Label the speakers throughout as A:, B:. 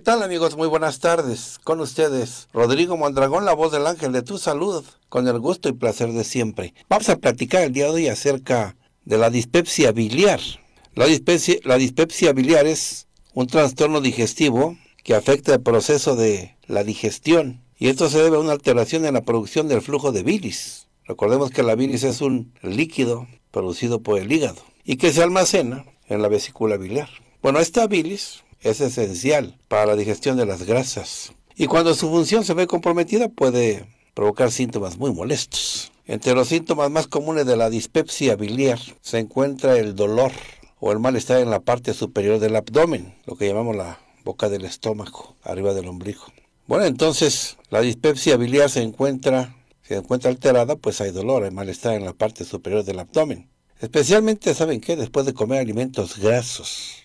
A: ¿Qué tal amigos? Muy buenas tardes. Con ustedes, Rodrigo Mondragón, la voz del ángel de tu salud, con el gusto y placer de siempre. Vamos a platicar el día de hoy acerca de la dispepsia biliar. La dispepsia, la dispepsia biliar es un trastorno digestivo que afecta el proceso de la digestión y esto se debe a una alteración en la producción del flujo de bilis. Recordemos que la bilis es un líquido producido por el hígado y que se almacena en la vesícula biliar. Bueno, esta bilis es esencial para la digestión de las grasas. Y cuando su función se ve comprometida puede provocar síntomas muy molestos. Entre los síntomas más comunes de la dispepsia biliar se encuentra el dolor o el malestar en la parte superior del abdomen, lo que llamamos la boca del estómago, arriba del ombligo. Bueno, entonces la dispepsia biliar se encuentra, se encuentra alterada, pues hay dolor, hay malestar en la parte superior del abdomen. Especialmente, ¿saben qué? Después de comer alimentos grasos.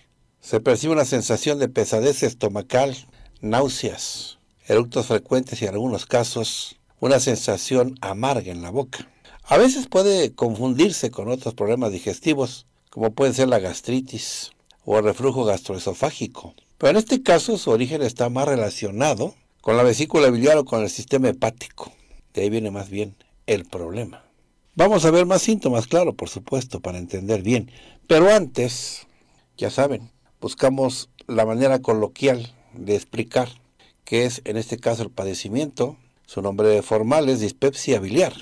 A: Se percibe una sensación de pesadez estomacal, náuseas, eructos frecuentes y en algunos casos una sensación amarga en la boca. A veces puede confundirse con otros problemas digestivos, como pueden ser la gastritis o el reflujo gastroesofágico. Pero en este caso su origen está más relacionado con la vesícula biliar o con el sistema hepático. De ahí viene más bien el problema. Vamos a ver más síntomas, claro, por supuesto, para entender bien. Pero antes, ya saben, buscamos la manera coloquial de explicar qué es en este caso el padecimiento. Su nombre formal es dispepsia biliar,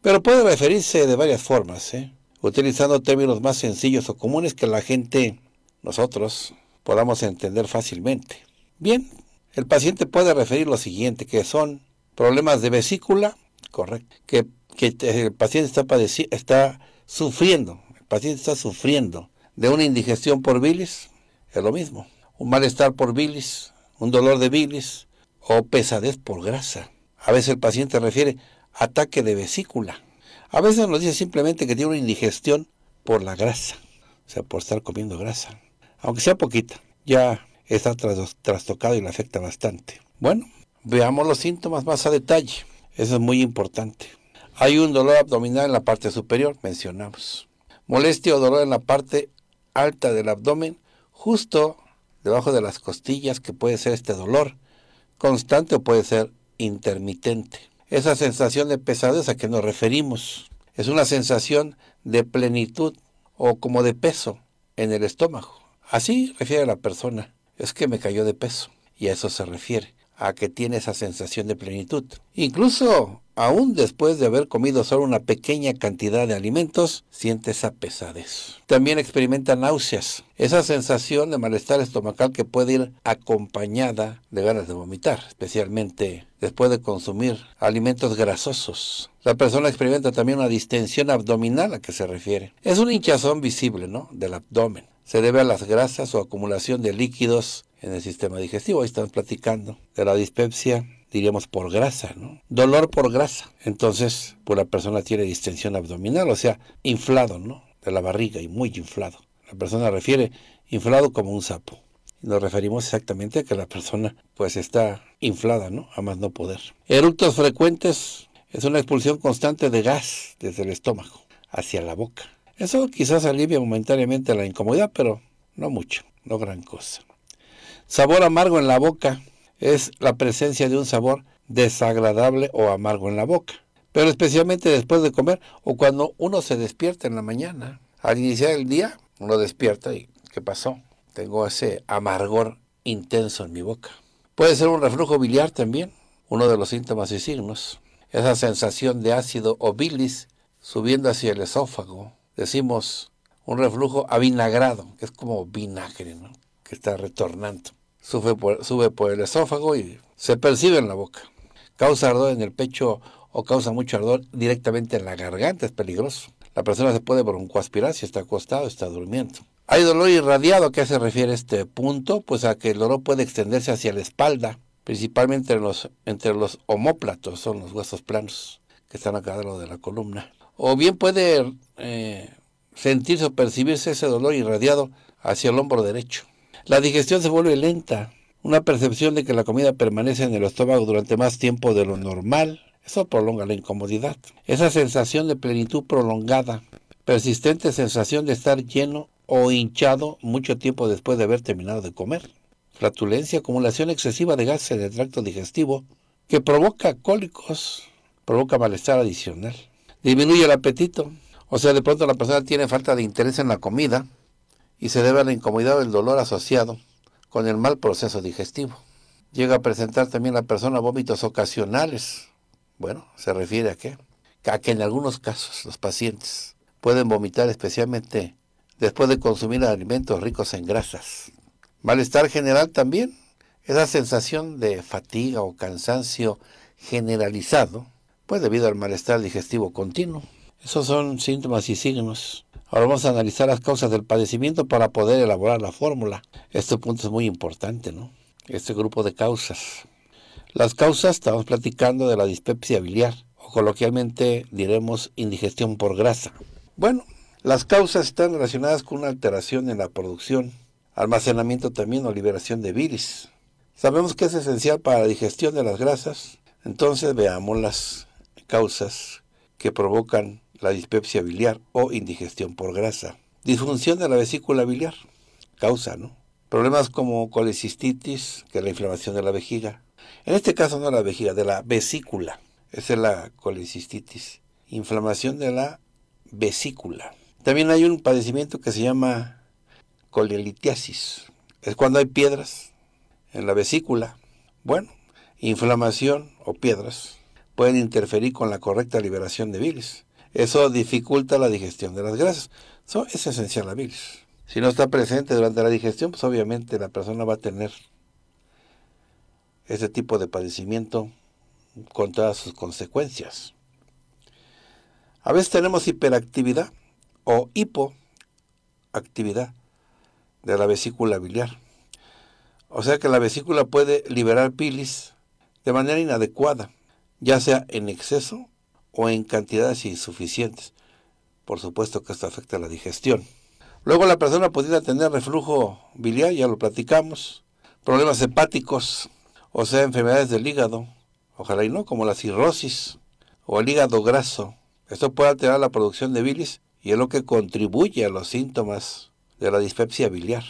A: pero puede referirse de varias formas, ¿eh? utilizando términos más sencillos o comunes que la gente, nosotros, podamos entender fácilmente. Bien, el paciente puede referir lo siguiente, que son problemas de vesícula, correcto, que, el paciente está, está sufriendo, el paciente está sufriendo de una indigestión por bilis, es lo mismo. Un malestar por bilis, un dolor de bilis o pesadez por grasa. A veces el paciente refiere ataque de vesícula. A veces nos dice simplemente que tiene una indigestión por la grasa, o sea, por estar comiendo grasa. Aunque sea poquita, ya está trastocado y le afecta bastante. Bueno, veamos los síntomas más a detalle. Eso es muy importante. Hay un dolor abdominal en la parte superior, mencionamos. Molestia o dolor en la parte alta del abdomen justo debajo de las costillas, que puede ser este dolor constante o puede ser intermitente. Esa sensación de pesadez a que nos referimos es una sensación de plenitud o como de peso en el estómago. Así refiere la persona. Es que me cayó de peso y a eso se refiere a que tiene esa sensación de plenitud. Incluso, aún después de haber comido solo una pequeña cantidad de alimentos, siente esa pesadez. También experimenta náuseas, esa sensación de malestar estomacal que puede ir acompañada de ganas de vomitar, especialmente después de consumir alimentos grasosos. La persona experimenta también una distensión abdominal a que se refiere. Es un hinchazón visible, ¿no? Del abdomen. Se debe a las grasas o acumulación de líquidos en el sistema digestivo. Ahí están platicando de la dispepsia, diríamos por grasa, ¿no? Dolor por grasa. Entonces, pues la persona tiene distensión abdominal, o sea, inflado, ¿no? De la barriga y muy inflado. La persona refiere inflado como un sapo. Nos referimos exactamente a que la persona pues está inflada, ¿no? A más no poder. Eructos frecuentes es una expulsión constante de gas desde el estómago hacia la boca. Eso quizás alivia momentáneamente la incomodidad, pero no mucho, no gran cosa. Sabor amargo en la boca es la presencia de un sabor desagradable o amargo en la boca, pero especialmente después de comer o cuando uno se despierta en la mañana. Al iniciar el día, uno despierta y ¿qué pasó? Tengo ese amargor intenso en mi boca. Puede ser un reflujo biliar también, uno de los síntomas y signos. Esa sensación de ácido o bilis subiendo hacia el esófago. Decimos un reflujo avinagrado, que es como vinagre, ¿no? que está retornando sube por, sube por el esófago y se percibe en la boca. Causa ardor en el pecho o causa mucho ardor directamente en la garganta, es peligroso. La persona se puede broncoaspirar si está acostado, está durmiendo. Hay dolor irradiado, ¿a qué se refiere este punto? Pues a que el dolor puede extenderse hacia la espalda, principalmente entre los, entre los homóplatos, son los huesos planos que están acá de lado de la columna. O bien puede eh, sentirse o percibirse ese dolor irradiado hacia el hombro derecho. La digestión se vuelve lenta, una percepción de que la comida permanece en el estómago durante más tiempo de lo normal. Eso prolonga la incomodidad. Esa sensación de plenitud prolongada, persistente sensación de estar lleno o hinchado mucho tiempo después de haber terminado de comer. Flatulencia, acumulación excesiva de gases en el tracto digestivo que provoca cólicos, provoca malestar adicional. Disminuye el apetito, o sea, de pronto la persona tiene falta de interés en la comida, y se debe a la incomodidad o el dolor asociado con el mal proceso digestivo. Llega a presentar también la persona vómitos ocasionales. Bueno, se refiere a qué? A que en algunos casos los pacientes pueden vomitar especialmente después de consumir alimentos ricos en grasas. Malestar general también, esa sensación de fatiga o cansancio generalizado, pues debido al malestar digestivo continuo. Esos son síntomas y signos. Ahora vamos a analizar las causas del padecimiento para poder elaborar la fórmula. Este punto es muy importante, ¿no? Este grupo de causas. Las causas, estamos platicando de la dispepsia biliar, o coloquialmente diremos indigestión por grasa. Bueno, las causas están relacionadas con una alteración en la producción, almacenamiento también o liberación de bilis. Sabemos que es esencial para la digestión de las grasas, entonces veamos las causas que provocan la dispepsia biliar o indigestión por grasa. Disfunción de la vesícula biliar, causa, ¿no? Problemas como colecistitis, que es la inflamación de la vejiga. En este caso no de la vejiga, de la vesícula. Esa es la colecistitis. Inflamación de la vesícula. También hay un padecimiento que se llama colelitiasis. Es cuando hay piedras en la vesícula. Bueno, inflamación o piedras pueden interferir con la correcta liberación de bilis. Eso dificulta la digestión de las grasas. Eso es esencial la bilis. Si no está presente durante la digestión, pues obviamente la persona va a tener ese tipo de padecimiento con todas sus consecuencias. A veces tenemos hiperactividad o hipoactividad de la vesícula biliar. O sea que la vesícula puede liberar bilis de manera inadecuada, ya sea en exceso o en cantidades insuficientes. Por supuesto que esto afecta a la digestión. Luego la persona pudiera tener reflujo biliar, ya lo platicamos, problemas hepáticos, o sea, enfermedades del hígado, ojalá y no, como la cirrosis o el hígado graso. Esto puede alterar la producción de bilis y es lo que contribuye a los síntomas de la dispepsia biliar.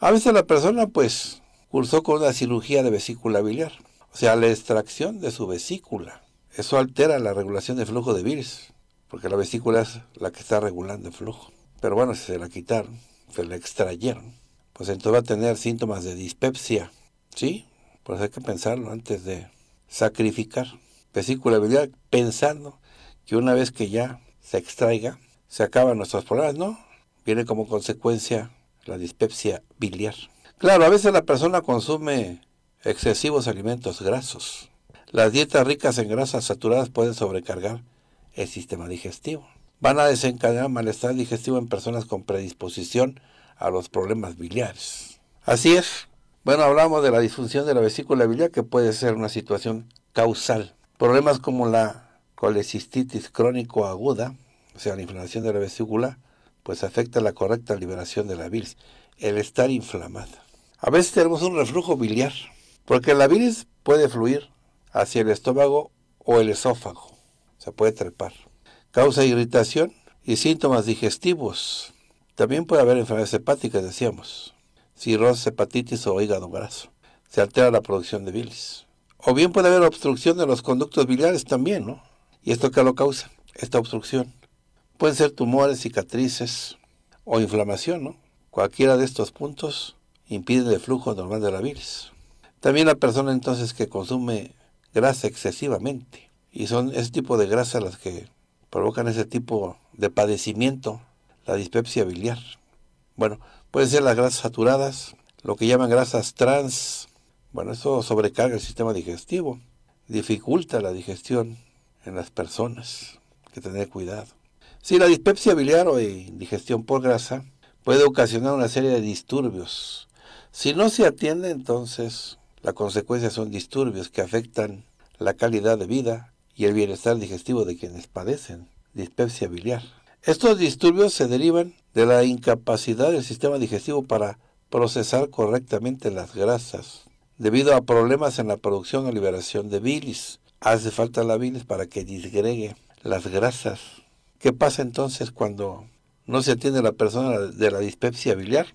A: A veces la persona pues cursó con una cirugía de vesícula biliar, o sea, la extracción de su vesícula. Eso altera la regulación de flujo de virus, porque la vesícula es la que está regulando el flujo. Pero bueno, si se la quitaron, se la extrayeron, pues entonces va a tener síntomas de dispepsia, ¿sí? Pues hay que pensarlo antes de sacrificar. Vesícula biliar pensando que una vez que ya se extraiga, se acaban nuestros problemas, ¿no? Viene como consecuencia la dispepsia biliar. Claro, a veces la persona consume excesivos alimentos grasos, las dietas ricas en grasas saturadas pueden sobrecargar el sistema digestivo. Van a desencadenar malestar digestivo en personas con predisposición a los problemas biliares. Así es. Bueno, hablamos de la disfunción de la vesícula biliar que puede ser una situación causal. Problemas como la colecistitis crónico aguda, o sea, la inflamación de la vesícula, pues afecta la correcta liberación de la bilis, el estar inflamada. A veces tenemos un reflujo biliar, porque la bilis puede fluir hacia el estómago o el esófago. Se puede trepar. Causa irritación y síntomas digestivos. También puede haber enfermedades hepáticas, decíamos. Cirrosis, hepatitis o hígado graso. Se altera la producción de bilis. O bien puede haber obstrucción de los conductos biliares también, ¿no? ¿Y esto qué lo causa? Esta obstrucción. Pueden ser tumores, cicatrices o inflamación, ¿no? Cualquiera de estos puntos impide el flujo normal de la bilis. También la persona entonces que consume grasa excesivamente. Y son ese tipo de grasa las que provocan ese tipo de padecimiento, la dispepsia biliar. Bueno, pueden ser las grasas saturadas, lo que llaman grasas trans. Bueno, eso sobrecarga el sistema digestivo, dificulta la digestión en las personas. que tener cuidado. Si la dispepsia biliar o indigestión por grasa puede ocasionar una serie de disturbios. Si no se atiende, entonces la consecuencia son disturbios que afectan la calidad de vida y el bienestar digestivo de quienes padecen dispepsia biliar. Estos disturbios se derivan de la incapacidad del sistema digestivo para procesar correctamente las grasas, debido a problemas en la producción o liberación de bilis. Hace falta la bilis para que disgregue las grasas. ¿Qué pasa entonces cuando no se atiende la persona de la dispepsia biliar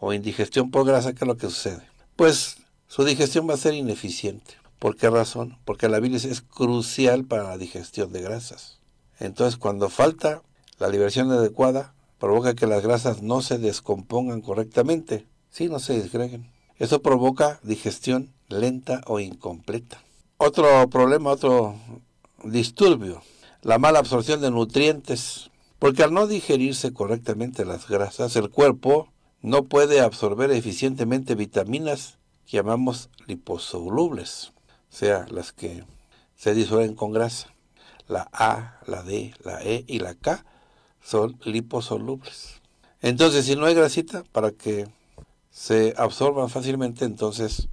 A: o indigestión por grasa? ¿Qué es lo que sucede? Pues su digestión va a ser ineficiente. ¿Por qué razón? Porque la bilis es crucial para la digestión de grasas. Entonces, cuando falta la liberación adecuada, provoca que las grasas no se descompongan correctamente, sino no se disgreguen. Eso provoca digestión lenta o incompleta. Otro problema, otro disturbio, la mala absorción de nutrientes. Porque al no digerirse correctamente las grasas, el cuerpo no puede absorber eficientemente vitaminas llamamos liposolubles, o sea, las que se disuelven con grasa. La A, la D, la E y la K son liposolubles. Entonces, si no hay grasita para que se absorban fácilmente, entonces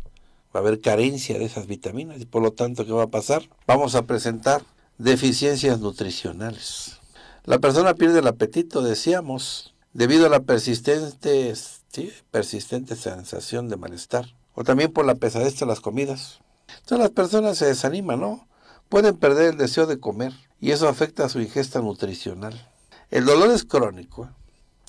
A: va a haber carencia de esas vitaminas y por lo tanto, ¿qué va a pasar? Vamos a presentar deficiencias nutricionales. La persona pierde el apetito, decíamos, debido a la persistente, persistente sensación de malestar o también por la pesadez de las comidas. Entonces las personas se desaniman, ¿no? Pueden perder el deseo de comer y eso afecta a su ingesta nutricional. El dolor es crónico,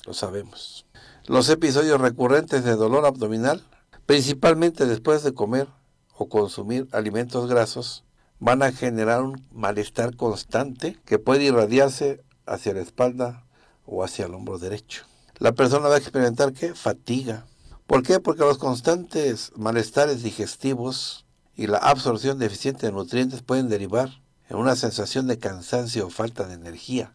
A: lo sabemos. Los episodios recurrentes de dolor abdominal, principalmente después de comer o consumir alimentos grasos, van a generar un malestar constante que puede irradiarse hacia la espalda o hacia el hombro derecho. La persona va a experimentar qué? Fatiga, ¿Por qué? Porque los constantes malestares digestivos y la absorción deficiente de nutrientes pueden derivar en una sensación de cansancio o falta de energía.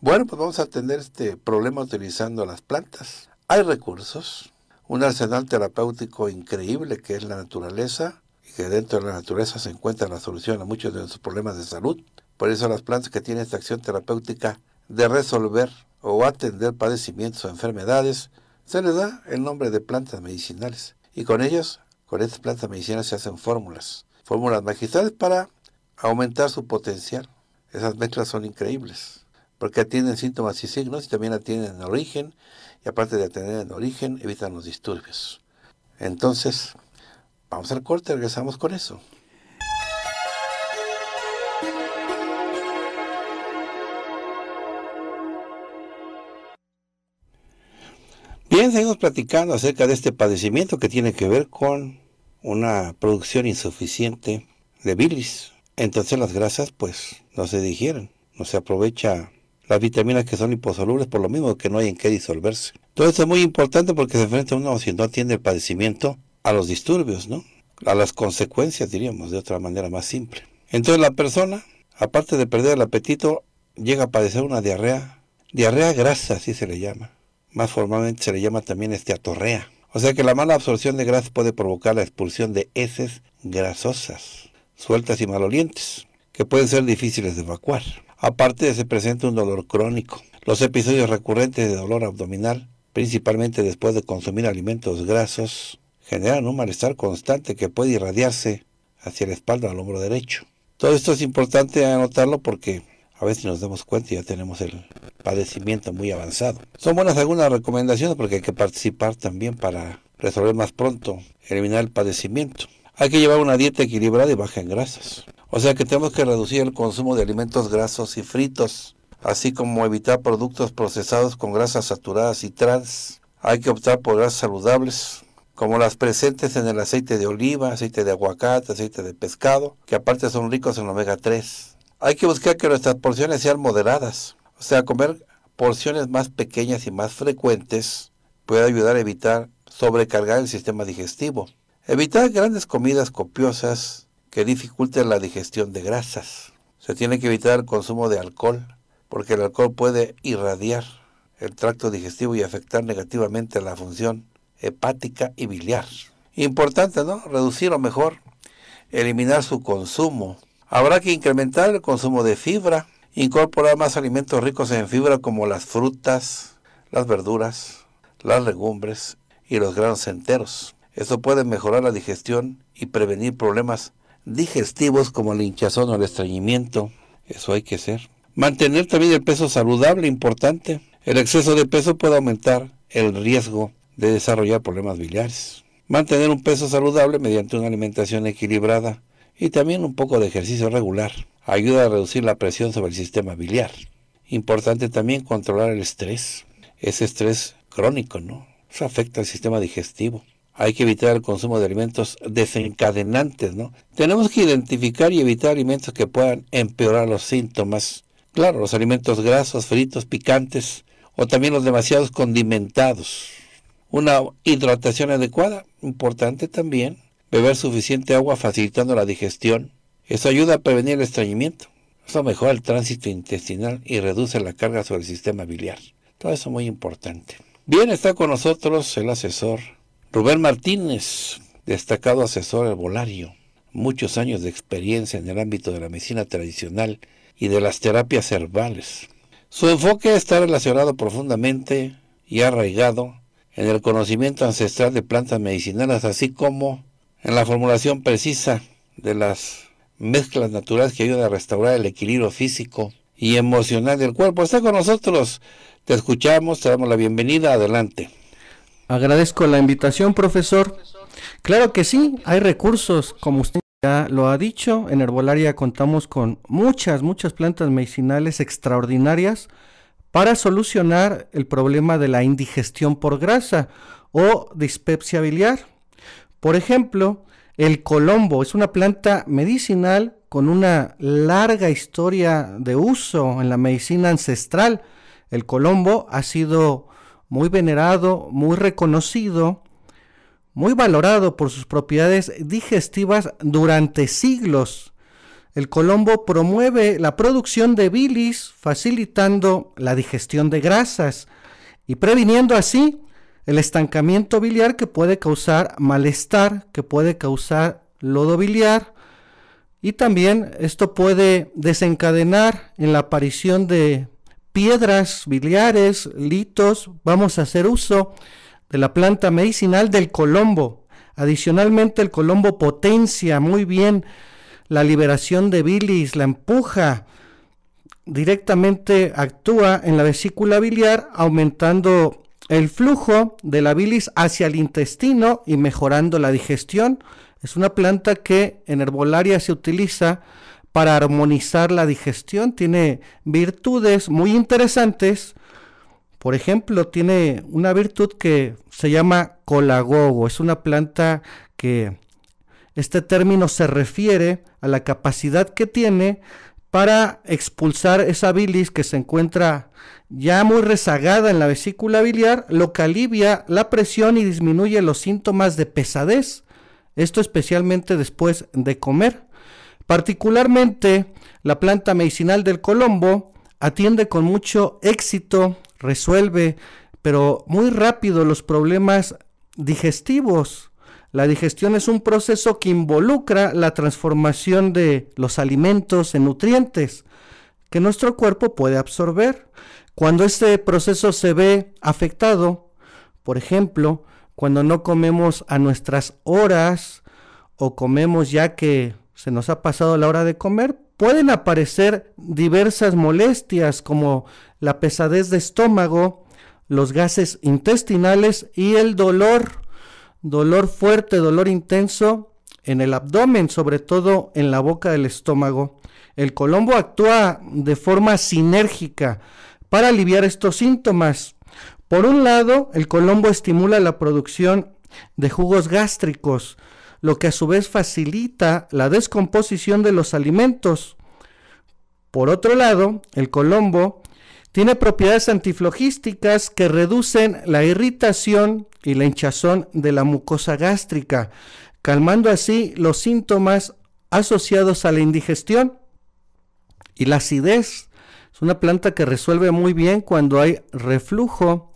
A: Bueno, pues vamos a atender este problema utilizando las plantas. Hay recursos, un arsenal terapéutico increíble que es la naturaleza y que dentro de la naturaleza se encuentra la solución a muchos de nuestros problemas de salud. Por eso las plantas que tienen esta acción terapéutica de resolver o atender padecimientos o enfermedades se les da el nombre de plantas medicinales y con ellos, con estas plantas medicinales se hacen fórmulas, fórmulas magistrales para aumentar su potencial. Esas mezclas son increíbles porque atienden síntomas y signos y también atienden el origen y aparte de atender el origen evitan los disturbios. Entonces, vamos al corte, regresamos con eso. seguimos platicando acerca de este padecimiento que tiene que ver con una producción insuficiente de bilis. Entonces las grasas pues no se digieren, no se aprovecha las vitaminas que son liposolubles por lo mismo que no hay en qué disolverse. Todo esto es muy importante porque se enfrenta uno si no atiende el padecimiento a los disturbios, ¿no? A las consecuencias diríamos de otra manera más simple. Entonces la persona, aparte de perder el apetito, llega a padecer una diarrea, diarrea grasa así se le llama más formalmente se le llama también esteatorrea. O sea que la mala absorción de grasa puede provocar la expulsión de heces grasosas, sueltas y malolientes, que pueden ser difíciles de evacuar. Aparte de se presenta un dolor crónico. Los episodios recurrentes de dolor abdominal, principalmente después de consumir alimentos grasos, generan un malestar constante que puede irradiarse hacia la espalda al hombro derecho. Todo esto es importante anotarlo porque a veces nos damos cuenta y ya tenemos el padecimiento muy avanzado. Son buenas algunas recomendaciones porque hay que participar también para resolver más pronto, eliminar el padecimiento. Hay que llevar una dieta equilibrada y baja en grasas. O sea que tenemos que reducir el consumo de alimentos grasos y fritos, así como evitar productos procesados con grasas saturadas y trans. Hay que optar por grasas saludables, como las presentes en el aceite de oliva, aceite de aguacate, aceite de pescado, que aparte son ricos en omega 3. Hay que buscar que nuestras porciones sean moderadas. O sea, comer porciones más pequeñas y más frecuentes puede ayudar a evitar sobrecargar el sistema digestivo. Evitar grandes comidas copiosas que dificulten la digestión de grasas. Se tiene que evitar el consumo de alcohol, porque el alcohol puede irradiar el tracto digestivo y afectar negativamente la función hepática y biliar. Importante, ¿no? Reducir o mejor eliminar su consumo Habrá que incrementar el consumo de fibra, incorporar más alimentos ricos en fibra como las frutas, las verduras, las legumbres y los granos enteros. Esto puede mejorar la digestión y prevenir problemas digestivos como el hinchazón o el estreñimiento. Eso hay que hacer. Mantener también el peso saludable, importante. El exceso de peso puede aumentar el riesgo de desarrollar problemas biliares. Mantener un peso saludable mediante una alimentación equilibrada y también un poco de ejercicio regular. Ayuda a reducir la presión sobre el sistema biliar. Importante también controlar el estrés. Ese estrés crónico, ¿no? Eso afecta al sistema digestivo. Hay que evitar el consumo de alimentos desencadenantes, ¿no? Tenemos que identificar y evitar alimentos que puedan empeorar los síntomas. Claro, los alimentos grasos, fritos, picantes o también los demasiados condimentados. Una hidratación adecuada, importante también. Beber suficiente agua facilitando la digestión. Eso ayuda a prevenir el estreñimiento. Eso mejora el tránsito intestinal y reduce la carga sobre el sistema biliar. Todo eso muy importante. Bien, está con nosotros el asesor Rubén Martínez, destacado asesor herbolario. Muchos años de experiencia en el ámbito de la medicina tradicional y de las terapias herbales. Su enfoque está relacionado profundamente y arraigado en el conocimiento ancestral de plantas medicinales, así como en la formulación precisa de las mezclas naturales que ayudan a restaurar el equilibrio físico y emocional del cuerpo. Está
B: con nosotros, te escuchamos, te damos la bienvenida, adelante. Agradezco la invitación, profesor. Claro que sí, hay recursos, como usted ya lo ha dicho, en Herbolaria contamos con muchas, muchas plantas medicinales extraordinarias para solucionar el problema de la indigestión por grasa o dispepsia biliar por ejemplo, el colombo es una planta medicinal con una larga historia de uso en la medicina ancestral. El colombo ha sido muy venerado, muy reconocido, muy valorado por sus propiedades digestivas durante siglos. El colombo promueve la producción de bilis, facilitando la digestión de grasas y previniendo así el estancamiento biliar que puede causar malestar, que puede causar lodo biliar y también esto puede desencadenar en la aparición de piedras biliares, litos. Vamos a hacer uso de la planta medicinal del colombo. Adicionalmente el colombo potencia muy bien la liberación de bilis, la empuja, directamente actúa en la vesícula biliar aumentando el flujo de la bilis hacia el intestino y mejorando la digestión. Es una planta que en herbolaria se utiliza para armonizar la digestión. Tiene virtudes muy interesantes. Por ejemplo, tiene una virtud que se llama colagogo. Es una planta que este término se refiere a la capacidad que tiene para expulsar esa bilis que se encuentra ya muy rezagada en la vesícula biliar, lo que alivia la presión y disminuye los síntomas de pesadez, esto especialmente después de comer. Particularmente, la planta medicinal del colombo atiende con mucho éxito, resuelve, pero muy rápido los problemas digestivos la digestión es un proceso que involucra la transformación de los alimentos en nutrientes que nuestro cuerpo puede absorber. Cuando este proceso se ve afectado, por ejemplo, cuando no comemos a nuestras horas o comemos ya que se nos ha pasado la hora de comer, pueden aparecer diversas molestias como la pesadez de estómago, los gases intestinales y el dolor dolor fuerte, dolor intenso en el abdomen, sobre todo en la boca del estómago. El colombo actúa de forma sinérgica para aliviar estos síntomas. Por un lado, el colombo estimula la producción de jugos gástricos, lo que a su vez facilita la descomposición de los alimentos. Por otro lado, el colombo tiene propiedades antiflogísticas que reducen la irritación y la hinchazón de la mucosa gástrica, calmando así los síntomas asociados a la indigestión y la acidez. Es una planta que resuelve muy bien cuando hay reflujo.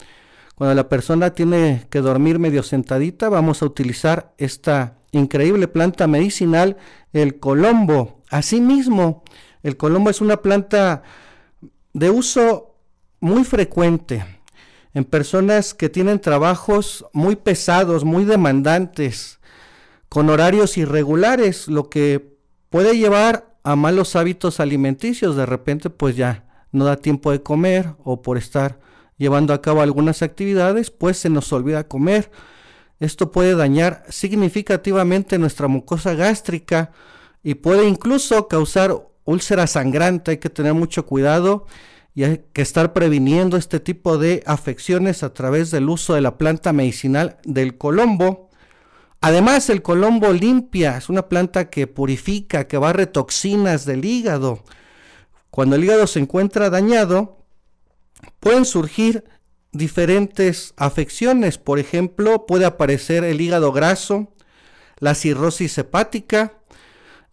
B: Cuando la persona tiene que dormir medio sentadita, vamos a utilizar esta increíble planta medicinal, el colombo. Asimismo, el colombo es una planta de uso muy frecuente en personas que tienen trabajos muy pesados, muy demandantes, con horarios irregulares, lo que puede llevar a malos hábitos alimenticios. De repente, pues ya no da tiempo de comer o por estar llevando a cabo algunas actividades, pues se nos olvida comer. Esto puede dañar significativamente nuestra mucosa gástrica y puede incluso causar úlcera sangrante. Hay que tener mucho cuidado y hay que estar previniendo este tipo de afecciones a través del uso de la planta medicinal del colombo. Además, el colombo limpia, es una planta que purifica, que barre toxinas del hígado. Cuando el hígado se encuentra dañado, pueden surgir diferentes afecciones. Por ejemplo, puede aparecer el hígado graso, la cirrosis hepática,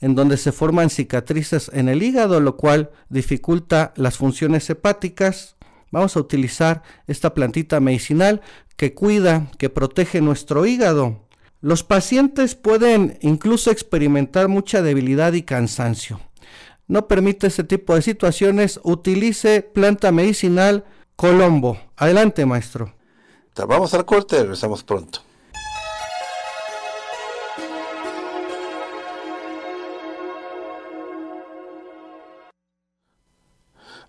B: en donde se forman cicatrices en el hígado, lo cual dificulta las funciones hepáticas. Vamos a utilizar esta plantita medicinal que cuida, que protege nuestro hígado. Los pacientes pueden incluso experimentar mucha debilidad y cansancio. No permite ese tipo de situaciones, utilice planta medicinal Colombo. Adelante, maestro.
A: Vamos al corte, regresamos pronto.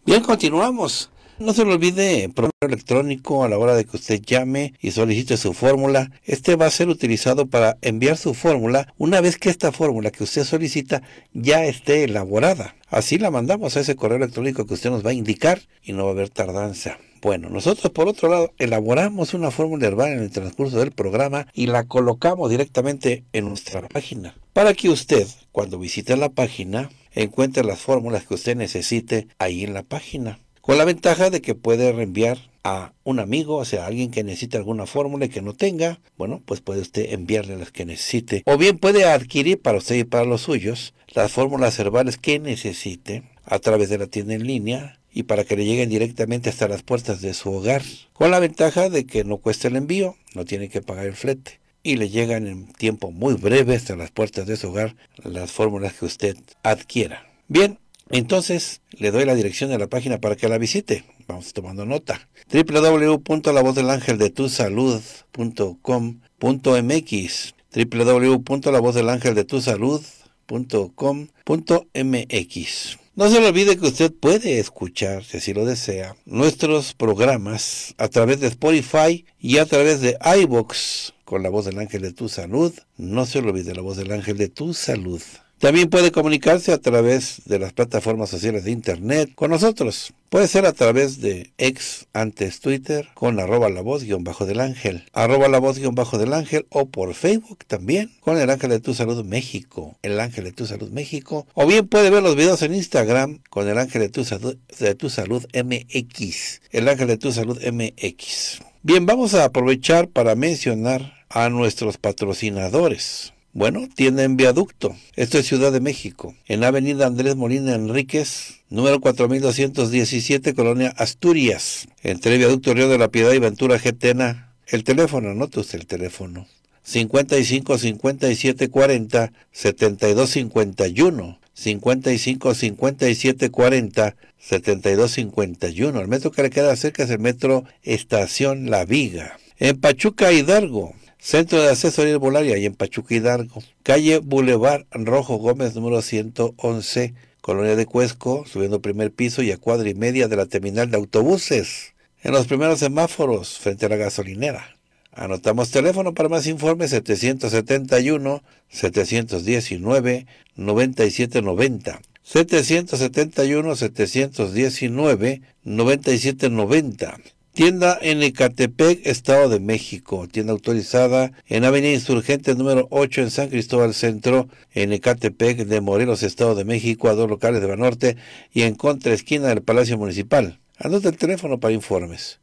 A: Bien, continuamos. No se le olvide correo electrónico a la hora de que usted llame y solicite su fórmula. Este va a ser utilizado para enviar su fórmula una vez que esta fórmula que usted solicita ya esté elaborada. Así la mandamos a ese correo electrónico que usted nos va a indicar y no va a haber tardanza. Bueno, nosotros por otro lado elaboramos una fórmula herbal en el transcurso del programa y la colocamos directamente en nuestra página para que usted cuando visite la página encuentre las fórmulas que usted necesite ahí en la página. Con la ventaja de que puede reenviar a un amigo, o sea, a alguien que necesite alguna fórmula y que no tenga, bueno, pues puede usted enviarle las que necesite. O bien puede adquirir para usted y para los suyos las fórmulas herbales que necesite a través de la tienda en línea y para que le lleguen directamente hasta las puertas de su hogar, con la ventaja de que no cuesta el envío, no tiene que pagar el flete y le llegan en tiempo muy breve hasta las puertas de su hogar las fórmulas que usted adquiera. Bien, entonces le doy la dirección de la página para que la visite. Vamos tomando nota. www.lavozdelangeldetusalud.com.mx www.lavozdelangeldetusalud.com.mx no se le olvide que usted puede escuchar, si así lo desea, nuestros programas a través de Spotify y a través de iBox con la voz del ángel de tu salud. No se olvide la voz del ángel de tu salud. También puede comunicarse a través de las plataformas sociales de Internet con nosotros. Puede ser a través de ex antes Twitter con arroba la voz guión bajo del ángel, arroba la voz guión bajo del ángel o por Facebook también con el ángel de tu salud México, el ángel de tu salud México. O bien puede ver los videos en Instagram con el ángel de tu salud, de tu salud MX, el ángel de tu salud MX. Bien, vamos a aprovechar para mencionar a nuestros patrocinadores. Bueno, tienen viaducto. Esto es Ciudad de México. En Avenida Andrés Molina Enríquez, número 4217, Colonia Asturias. Entre Viaducto Río de la Piedad y Ventura Getena. El teléfono, note usted el teléfono. 55 57 40 72 51. 55 57 40 7251. El metro que le queda cerca es el metro Estación La Viga. En Pachuca, Hidalgo. Centro de Asesoría Volaria, y en Pachuca Hidalgo. Calle Boulevard Rojo Gómez, número 111, Colonia de Cuesco, subiendo primer piso y a cuadra y media de la terminal de autobuses. En los primeros semáforos, frente a la gasolinera. Anotamos teléfono para más informes 771 719 9790. 771-719-9790. Tienda en Ecatepec, Estado de México. Tienda autorizada en Avenida Insurgente número 8 en San Cristóbal Centro, en Ecatepec de Morelos, Estado de México, a dos locales de Banorte y en contra esquina del Palacio Municipal. Anota el teléfono para informes.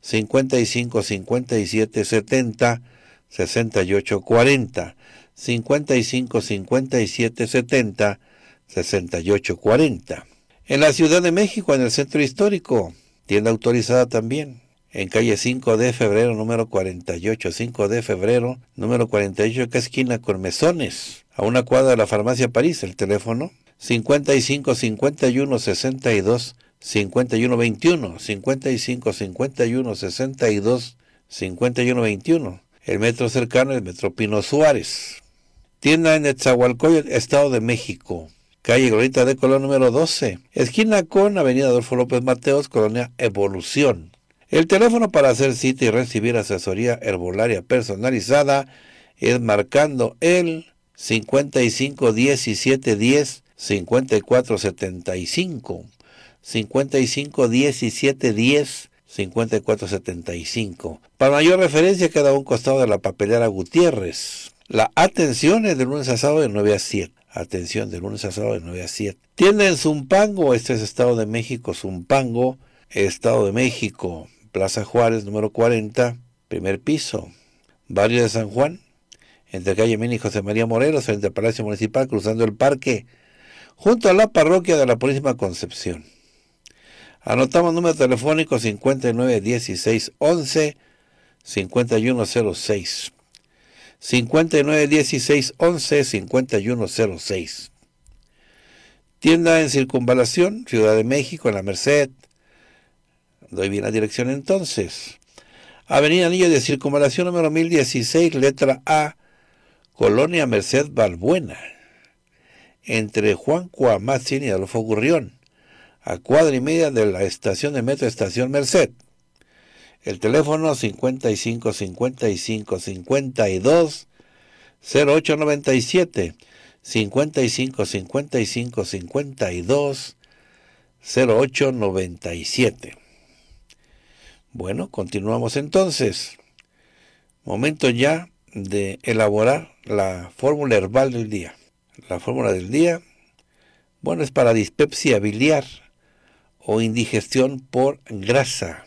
A: 55 57 70 68 40. 55 57 70 6840. En la Ciudad de México, en el Centro Histórico, tienda autorizada también. En calle 5 de febrero, número 48, 5 de febrero, número 48, que esquina con mesones, a una cuadra de la farmacia París, el teléfono 55 51 62 51 21, 55 51 62 51 21. El metro cercano, el metro Pino Suárez. Tienda en Ezahualcoy, Estado de México calle Glorita de Colón número 12, esquina con Avenida Adolfo López Mateos, colonia Evolución. El teléfono para hacer cita y recibir asesoría herbolaria personalizada es marcando el 55 17 10 54 75 55 17 10 54 75 para mayor referencia queda a un costado de la papelera Gutiérrez la atención es de lunes a sábado de 9 a 7 Atención, de lunes a sábado de 9 a 7. Tienda en Zumpango, este es Estado de México, Zumpango, Estado de México, Plaza Juárez, número 40, primer piso. Barrio de San Juan, entre calle Mini y José María Morelos, frente al Palacio Municipal, cruzando el parque, junto a la parroquia de la Purísima Concepción. Anotamos número telefónico 591611 5106. 591611-5106. Tienda en Circunvalación, Ciudad de México, en la Merced. Doy bien la dirección entonces. Avenida Anillo de Circunvalación número 1016, letra A, Colonia Merced Balbuena, entre Juan Cuamatzin y Adolfo Gurrión, a cuadra y media de la estación de metro Estación Merced. El teléfono 55 55 52 0897 55 55 52 0897. Bueno, continuamos entonces. Momento ya de elaborar la fórmula herbal del día. La fórmula del día, bueno, es para dispepsia biliar o indigestión por grasa.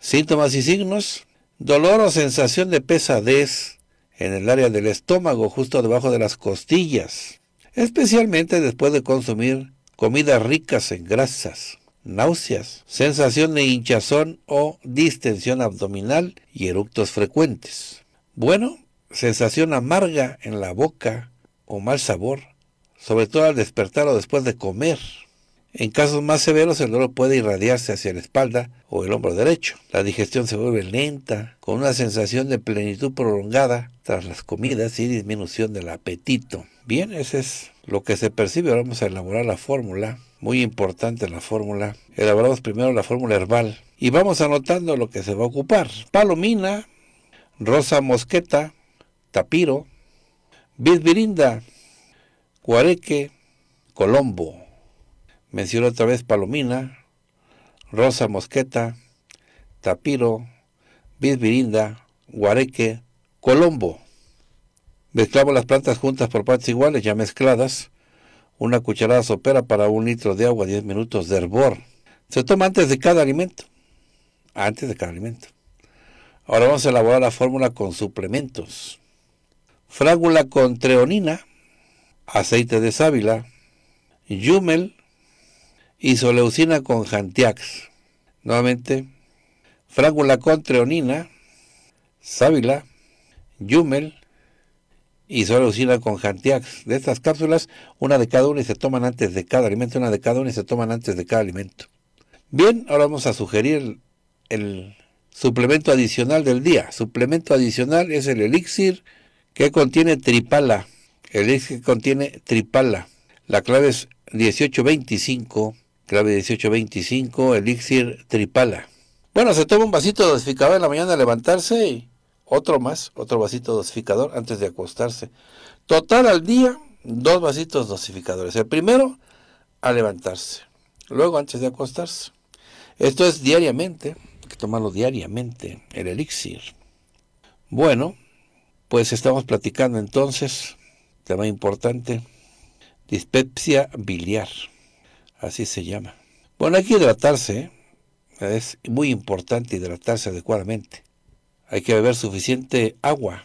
A: Síntomas y signos, dolor o sensación de pesadez en el área del estómago, justo debajo de las costillas, especialmente después de consumir comidas ricas en grasas, náuseas, sensación de hinchazón o distensión abdominal y eructos frecuentes. Bueno, sensación amarga en la boca o mal sabor, sobre todo al despertar o después de comer. En casos más severos, el dolor puede irradiarse hacia la espalda o el hombro derecho. La digestión se vuelve lenta, con una sensación de plenitud prolongada tras las comidas y disminución del apetito. Bien, ese es lo que se percibe. Ahora vamos a elaborar la fórmula. Muy importante la fórmula. Elaboramos primero la fórmula herbal y vamos anotando lo que se va a ocupar. Palomina, rosa mosqueta, tapiro, bisbirinda, cuareque, colombo menciono otra vez Palomina, Rosa Mosqueta, Tapiro, Bisbirinda, Guareque, Colombo. Mezclamos las plantas juntas por partes iguales, ya mezcladas. Una cucharada sopera para un litro de agua, 10 minutos de hervor. Se toma antes de cada alimento. Antes de cada alimento. Ahora vamos a elaborar la fórmula con suplementos. Frágula con treonina, aceite de sábila, yumel, isoleucina con Jantiax. Nuevamente, frágula con treonina, sábila, yumel, isoleucina con Jantiax. De estas cápsulas, una de cada una y se toman antes de cada alimento, una de cada una y se toman antes de cada alimento. Bien, ahora vamos a sugerir el, el suplemento adicional del día. Suplemento adicional es el elixir que contiene tripala. El elixir que contiene tripala. La clave es 1825 clave 1825, elixir tripala. Bueno, se toma un vasito dosificador en la mañana a levantarse y otro más, otro vasito dosificador antes de acostarse. Total al día, dos vasitos dosificadores. El primero, a levantarse. Luego, antes de acostarse. Esto es diariamente, hay que tomarlo diariamente, el elixir. Bueno, pues estamos platicando entonces, tema importante, dispepsia biliar así se llama. Bueno, hay que hidratarse, ¿eh? es muy importante hidratarse adecuadamente. Hay que beber suficiente agua,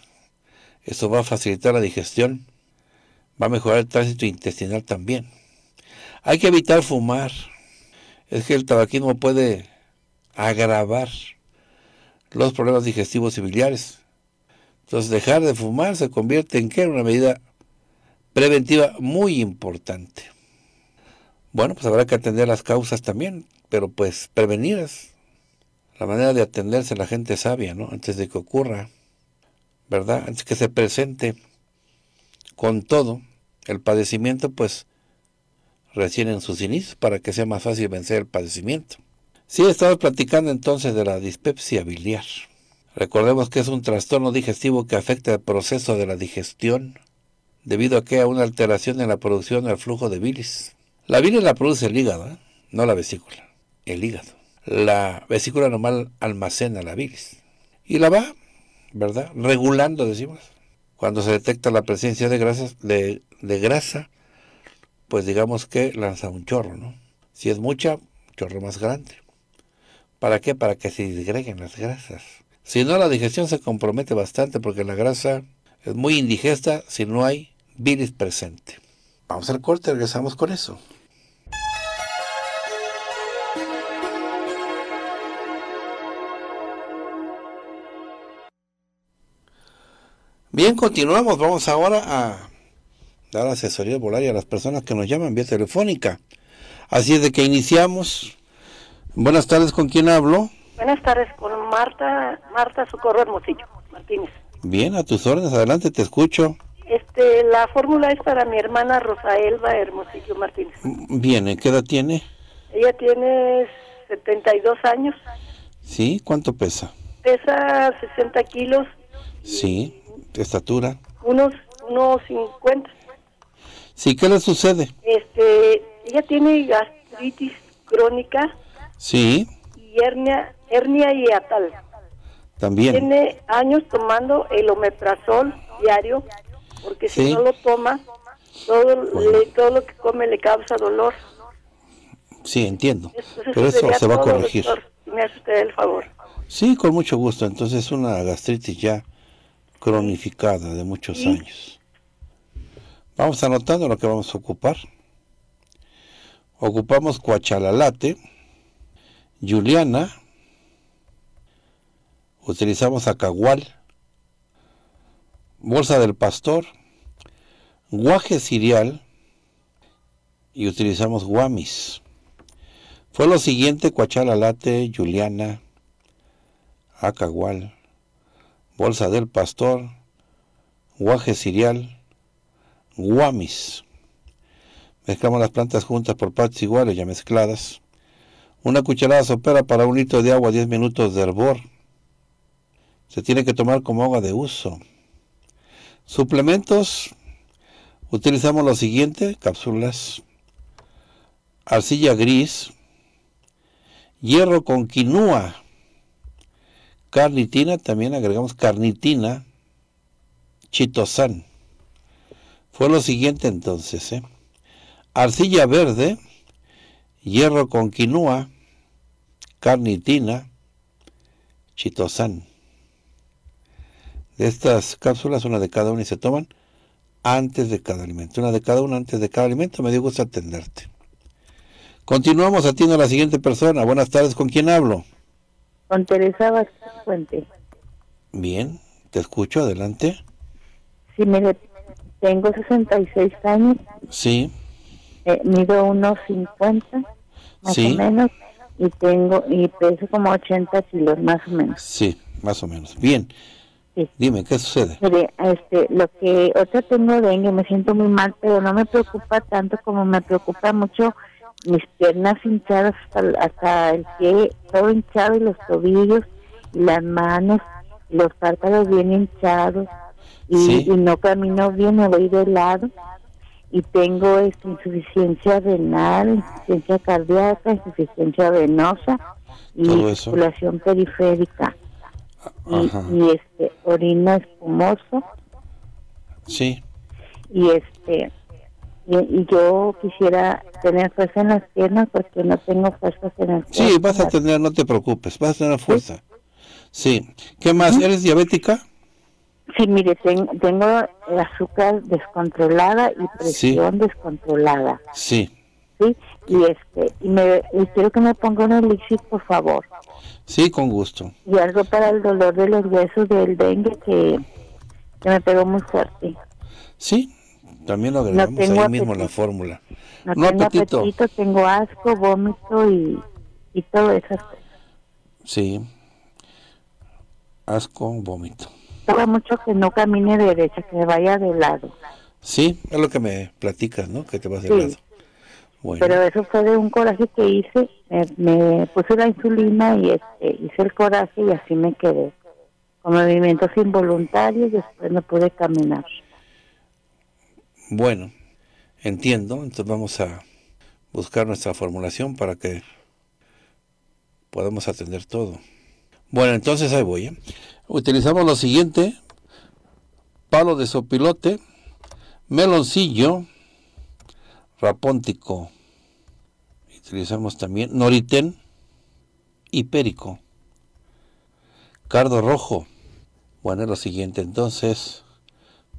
A: eso va a facilitar la digestión, va a mejorar el tránsito intestinal también. Hay que evitar fumar, es que el tabaquismo puede agravar los problemas digestivos y biliares. Entonces dejar de fumar se convierte en ¿qué? una medida preventiva muy importante. Bueno, pues habrá que atender las causas también, pero pues prevenidas. La manera de atenderse la gente sabia, ¿no? Antes de que ocurra, ¿verdad? Antes que se presente con todo el padecimiento, pues recién en sus inicios para que sea más fácil vencer el padecimiento. Sí, estamos platicando entonces de la dispepsia biliar. Recordemos que es un trastorno digestivo que afecta el proceso de la digestión debido a que hay una alteración en la producción del flujo de bilis. La bilis la produce el hígado, ¿eh? no la vesícula, el hígado. La vesícula normal almacena la bilis y la va, ¿verdad? Regulando, decimos. Cuando se detecta la presencia de, grasas, de, grasa, pues digamos que lanza un chorro, ¿no? Si es mucha, chorro más grande. ¿Para qué? Para que se disgreguen las grasas. Si no, la digestión se compromete bastante porque la grasa es muy indigesta si no hay bilis presente. Vamos al corte, regresamos con eso. Bien, continuamos. Vamos ahora a dar asesoría volaria a las personas que nos llaman vía telefónica. Así es de que iniciamos. Buenas tardes, ¿con quién hablo?
C: Buenas tardes, con Marta, Marta Socorro Hermosillo Martínez.
A: Bien, a tus órdenes, adelante, te escucho.
C: Este, la fórmula es para mi hermana Rosaelba Hermosillo Martínez.
A: Mm, bien, ¿qué edad tiene?
C: Ella tiene 72 años.
A: Sí, ¿cuánto pesa?
C: Pesa 60 kilos.
A: Sí estatura?
C: Unos, unos 50.
A: Sí, ¿qué le sucede?
C: Este, ella tiene gastritis crónica. Sí. Y hernia, hernia y También. Tiene años tomando el omeprazol diario, porque si no lo toma, todo, todo lo que come le causa dolor.
A: Sí, entiendo. Pero eso se va a corregir.
C: me hace usted el
A: favor. Sí, con mucho gusto. Entonces una gastritis ya cronificada de muchos años. Vamos anotando lo que vamos a ocupar. Ocupamos Coachalalate, Juliana, utilizamos acagual, Bolsa del Pastor, Guaje cereal y utilizamos Guamis. Fue lo siguiente, Coachalalate, Juliana, acagual bolsa del pastor, guaje cereal, guamis. Mezclamos las plantas juntas por partes iguales ya mezcladas. Una cucharada sopera para un litro de agua, 10 minutos de hervor. Se tiene que tomar como agua de uso. Suplementos. Utilizamos lo siguiente, cápsulas. Arcilla gris. Hierro con quinua Carnitina, también agregamos carnitina, chitosán. Fue lo siguiente entonces. ¿eh? Arcilla verde, hierro con quinua, carnitina, chitosán. De estas cápsulas, una de cada una y se toman antes de cada alimento. Una de cada una antes de cada alimento. Me dio gusto atenderte. Continuamos atiendo a la siguiente persona. Buenas tardes, ¿con quién hablo?
D: Con Teresa Vázquez Fuente.
A: Bien, te escucho, adelante.
D: Sí, mire, tengo 66 años. Sí. Eh, mido unos 50,
A: más o menos,
D: y tengo y peso como 80 kilos,
A: más o menos. Sí, más o menos. Bien. Dime, ¿qué sucede?
D: Mire, este, lo que otra tengo dengue, me siento muy mal, pero no me preocupa tanto como me preocupa mucho mis piernas hinchadas hasta, el pie, todo hinchado y los tobillos las manos, los párpados bien hinchados y, no camino bien, me voy de lado y tengo esta insuficiencia renal, insuficiencia cardíaca, insuficiencia venosa
C: y circulación
D: periférica y, este orina espumoso. Sí. Y este y, yo quisiera tener fuerza en las piernas porque no tengo fuerza en las piernas.
A: Sí, vas a tener, no te preocupes, vas a tener fuerza. Sí. ¿Qué más? ¿Eres diabética?
D: Sí, mire, tengo el azúcar descontrolada y presión descontrolada. Sí. Sí, y este, y, me, quiero que me ponga un elixir, por favor.
A: Sí, con gusto.
D: Y algo para el dolor de los huesos del dengue que, que me pegó muy fuerte.
A: Sí, también lo agregamos ahí mismo mismo la fórmula. No, no tengo apetito.
D: tengo asco, vómito y, y todas esas cosas.
A: Sí. Asco, vómito.
D: Estaba mucho que no camine derecha, que vaya de lado.
A: Sí, es lo que me platicas, ¿no? Que te vas de lado. Pero
D: eso fue de un coraje que hice. Me, puse la insulina y este, hice el coraje y así me quedé. Con movimientos involuntarios y después no pude caminar.
A: Bueno, entiendo, entonces vamos a buscar nuestra formulación para que podamos atender todo. Bueno, entonces ahí voy. ¿eh? Utilizamos lo siguiente, palo de sopilote, meloncillo, rapóntico. Utilizamos también noritén hipérico, Cardo rojo. Bueno, es lo siguiente entonces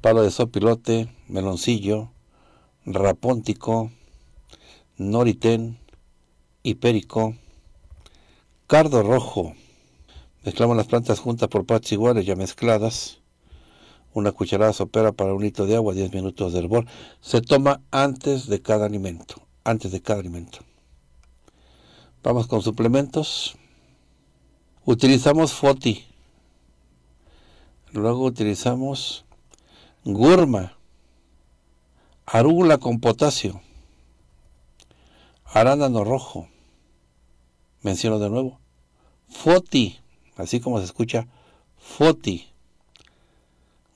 A: palo de sopilote, meloncillo, rapóntico, noritén, hipérico, cardo rojo. Mezclamos las plantas juntas por partes iguales ya mezcladas. Una cucharada sopera para un litro de agua, 10 minutos de hervor. Se toma antes de cada alimento. Antes de cada alimento. Vamos con suplementos. Utilizamos FOTI. Luego utilizamos Gurma, arúgula con potasio, arándano rojo, menciono de nuevo, foti, así como se escucha, foti,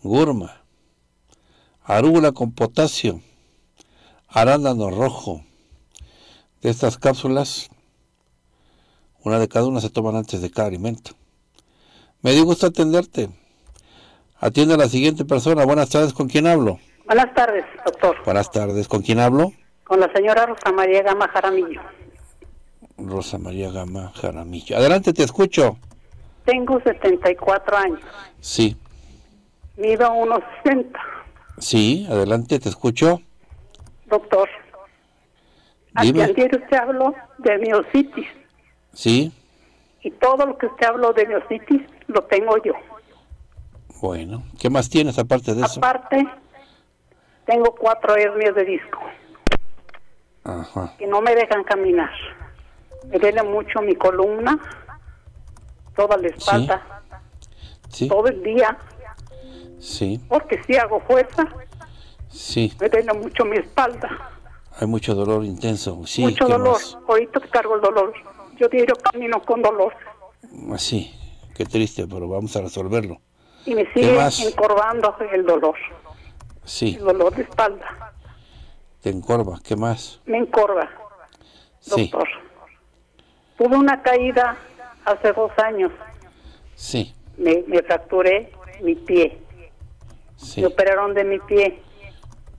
A: gurma, arúgula con potasio, arándano rojo. De estas cápsulas, una de cada una se toman antes de cada alimento. Me dio gusto atenderte. Atiende a la siguiente persona. Buenas tardes, ¿con quién hablo?
C: Buenas tardes, doctor.
A: Buenas tardes, ¿con quién hablo?
C: Con la señora Rosa María Gama Jaramillo.
A: Rosa María Gama Jaramillo. Adelante, te escucho.
C: Tengo 74 años. Sí. Mido unos 60.
A: Sí, adelante, te escucho. Doctor. Dime. Ayer
C: usted habló de miositis. Sí. Y todo lo que usted habló de miositis lo tengo yo.
A: Bueno, ¿qué más tienes aparte de eso?
C: Aparte, tengo cuatro hernias de disco. Ajá. Que no me dejan caminar. Me duele mucho mi columna, toda la espalda, sí. todo el día. Sí. Porque si hago fuerza, sí. me duele mucho mi espalda.
A: Hay mucho dolor intenso, sí. Mucho dolor.
C: Ahorita te cargo el dolor. Yo diario camino con dolor.
A: Así, ah, qué triste, pero vamos a resolverlo.
C: Y me sigue encorvando el dolor. Sí. El dolor de espalda.
A: Te encorva? ¿qué más?
C: Me encorva, doctor. Sí. Tuve una caída hace dos años. Sí. Me, me fracturé mi pie. Sí. Me operaron de mi pie.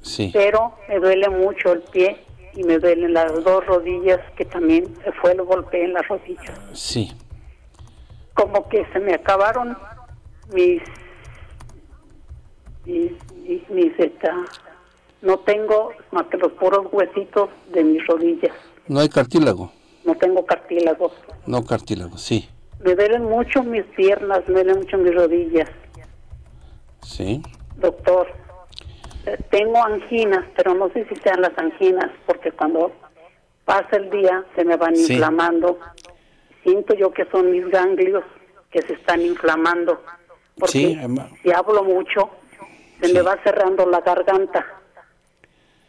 C: Sí. Pero me duele mucho el pie y me duelen las dos rodillas, que también se fue el golpe en las rodillas. Sí. Como que se me acabaron mis, mis, mis, no tengo más que los puros huesitos de mis rodillas.
A: ¿No hay cartílago?
C: No tengo cartílago.
A: No cartílago, sí.
C: Me duelen mucho mis piernas, me duelen mucho mis rodillas. Sí. Doctor, eh, tengo anginas, pero no sé si sean las anginas, porque cuando pasa el día se me van inflamando. Siento yo que son mis ganglios que se están inflamando. Porque em, si hablo mucho, se me va cerrando la garganta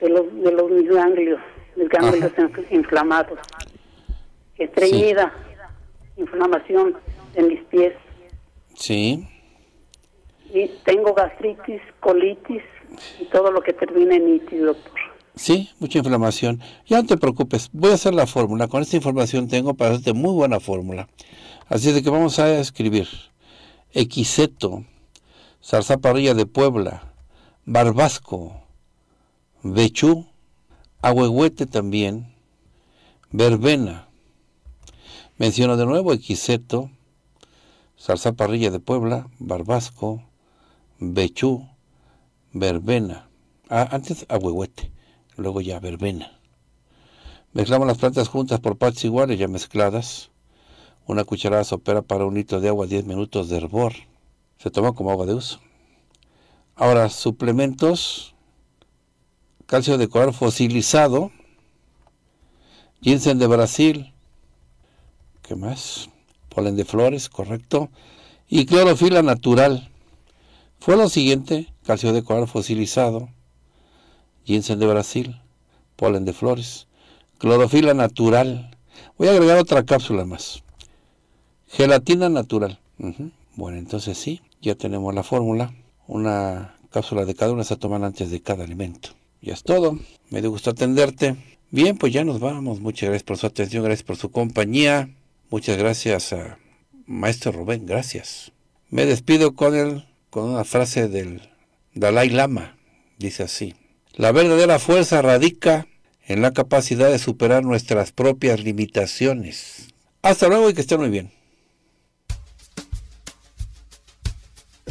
C: de los, de los mis ganglios, mis ganglios inflamados. Estreñida, inflamación en mis pies. Sí. Y tengo gastritis, colitis y todo lo que termina en itis,
A: Sí, mucha inflamación. Ya no te preocupes, voy a hacer la fórmula. Con esta información tengo para hacerte muy buena fórmula. Así de que vamos a escribir. Equiseto, parrilla de Puebla, Barbasco, Bechú, Ahuehuete también, Verbena. Menciono de nuevo Equiseto, parrilla de Puebla, Barbasco, Bechú, Verbena. Ah, antes Ahuehuete, luego ya Verbena. Mezclamos las plantas juntas por partes iguales, ya mezcladas. Una cucharada sopera para un litro de agua, 10 minutos de hervor. Se toma como agua de uso. Ahora, suplementos. Calcio de coral fosilizado. Ginseng de Brasil. ¿Qué más? Polen de flores, correcto. Y clorofila natural. Fue lo siguiente, calcio de coral fosilizado, ginseng de Brasil, polen de flores, clorofila natural. Voy a agregar otra cápsula más. Gelatina natural. Bueno, entonces sí, ya tenemos la fórmula. Una cápsula de cada una se toman antes de cada alimento. Ya es todo. Me dio gusto atenderte. Bien, pues ya nos vamos. Muchas gracias por su atención, gracias por su compañía. Muchas gracias a Maestro Rubén, gracias. Me despido con, él, con una frase del Dalai Lama. Dice así. La verdadera fuerza radica en la capacidad de superar nuestras propias limitaciones. Hasta luego y que estén muy bien.